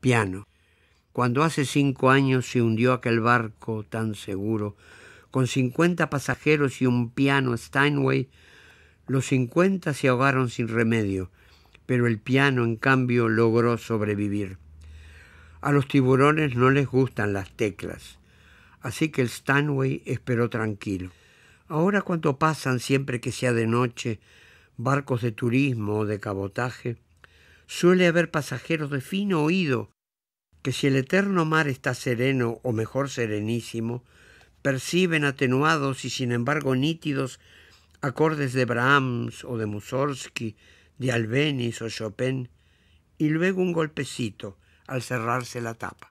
piano. Cuando hace cinco años se hundió aquel barco tan seguro, con 50 pasajeros y un piano Steinway, los 50 se ahogaron sin remedio, pero el piano en cambio logró sobrevivir. A los tiburones no les gustan las teclas, así que el Steinway esperó tranquilo. Ahora cuando pasan siempre que sea de noche barcos de turismo o de cabotaje, suele haber pasajeros de fino oído que si el eterno mar está sereno o mejor serenísimo, perciben atenuados y sin embargo nítidos acordes de Brahms o de Mussorgsky, de Albenis o Chopin, y luego un golpecito al cerrarse la tapa.